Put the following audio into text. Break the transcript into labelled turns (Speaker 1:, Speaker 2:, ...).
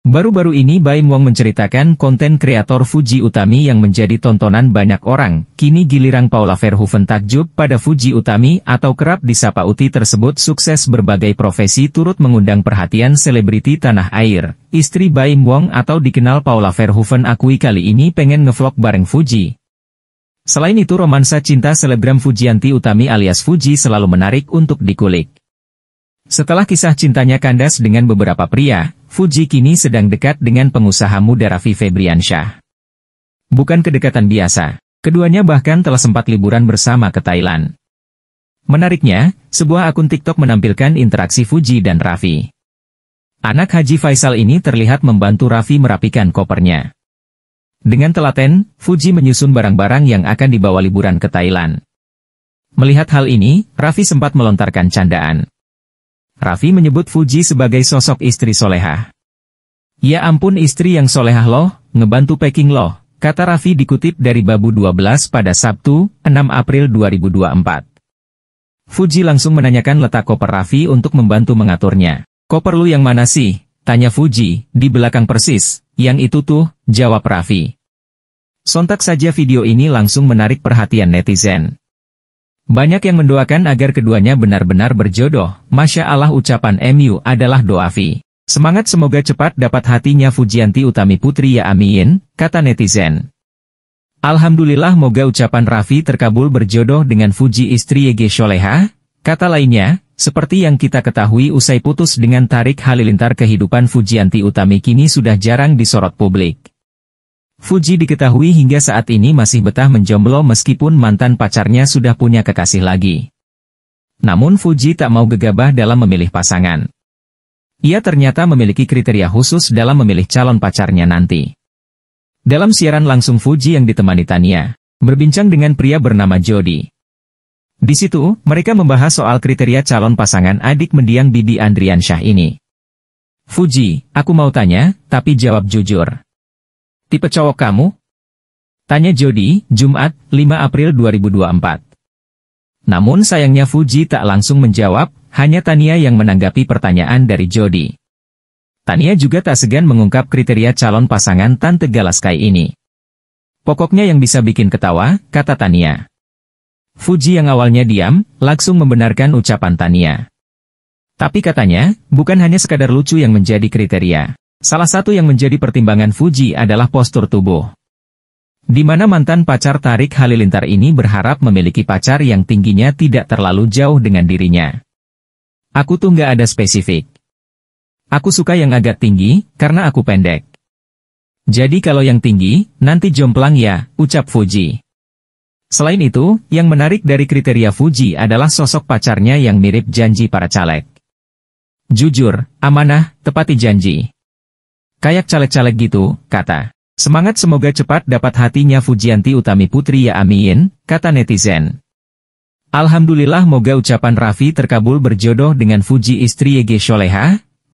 Speaker 1: Baru-baru ini Baim Wong menceritakan konten kreator Fuji Utami yang menjadi tontonan banyak orang, kini giliran Paula Verhoeven takjub pada Fuji Utami atau kerap disapa Uti tersebut sukses berbagai profesi turut mengundang perhatian selebriti tanah air. Istri Baim Wong atau dikenal Paula Verhoeven akui kali ini pengen ngevlog bareng Fuji. Selain itu romansa cinta selebgram Fujianti Utami alias Fuji selalu menarik untuk dikulik. Setelah kisah cintanya kandas dengan beberapa pria, Fuji kini sedang dekat dengan pengusaha muda Raffi Febriansyah. Bukan kedekatan biasa, keduanya bahkan telah sempat liburan bersama ke Thailand. Menariknya, sebuah akun TikTok menampilkan interaksi Fuji dan Raffi. Anak Haji Faisal ini terlihat membantu Raffi merapikan kopernya. Dengan telaten, Fuji menyusun barang-barang yang akan dibawa liburan ke Thailand. Melihat hal ini, Raffi sempat melontarkan candaan. Raffi menyebut Fuji sebagai sosok istri solehah. Ya ampun istri yang solehah loh, ngebantu packing loh, kata Raffi dikutip dari Babu 12 pada Sabtu, 6 April 2024. Fuji langsung menanyakan letak koper Raffi untuk membantu mengaturnya. Koper lu yang mana sih? Tanya Fuji, di belakang persis, yang itu tuh, jawab Raffi. Sontak saja video ini langsung menarik perhatian netizen. Banyak yang mendoakan agar keduanya benar-benar berjodoh. Masya Allah ucapan MU adalah doa fi. Semangat semoga cepat dapat hatinya Fujianti Utami Putri ya amin, kata netizen. Alhamdulillah moga ucapan Raffi terkabul berjodoh dengan Fuji istri YG Sholeha, kata lainnya, seperti yang kita ketahui usai putus dengan Tarik Halilintar kehidupan Fujianti Utami kini sudah jarang disorot publik. Fuji diketahui hingga saat ini masih betah menjomblo meskipun mantan pacarnya sudah punya kekasih lagi. Namun Fuji tak mau gegabah dalam memilih pasangan. Ia ternyata memiliki kriteria khusus dalam memilih calon pacarnya nanti. Dalam siaran langsung Fuji yang ditemani Tania, berbincang dengan pria bernama Jody. Di situ, mereka membahas soal kriteria calon pasangan adik mendiang Bibi Andrian Syah ini. Fuji, aku mau tanya, tapi jawab jujur. Tipe cowok kamu? Tanya Jody, Jumat, 5 April 2024. Namun sayangnya Fuji tak langsung menjawab, hanya Tania yang menanggapi pertanyaan dari Jody. Tania juga tak segan mengungkap kriteria calon pasangan Tante Galaskai ini. Pokoknya yang bisa bikin ketawa, kata Tania. Fuji yang awalnya diam, langsung membenarkan ucapan Tania. Tapi katanya, bukan hanya sekadar lucu yang menjadi kriteria. Salah satu yang menjadi pertimbangan Fuji adalah postur tubuh. Di mana mantan pacar Tarik Halilintar ini berharap memiliki pacar yang tingginya tidak terlalu jauh dengan dirinya. Aku tuh nggak ada spesifik. Aku suka yang agak tinggi, karena aku pendek. Jadi kalau yang tinggi, nanti jomplang ya, ucap Fuji. Selain itu, yang menarik dari kriteria Fuji adalah sosok pacarnya yang mirip janji para caleg. Jujur, amanah, tepati janji. Kayak caleg-caleg gitu, kata. Semangat semoga cepat dapat hatinya Fujianti Utami Putri ya amin, kata netizen. Alhamdulillah moga ucapan Raffi terkabul berjodoh dengan Fuji istri Yege Sholeha,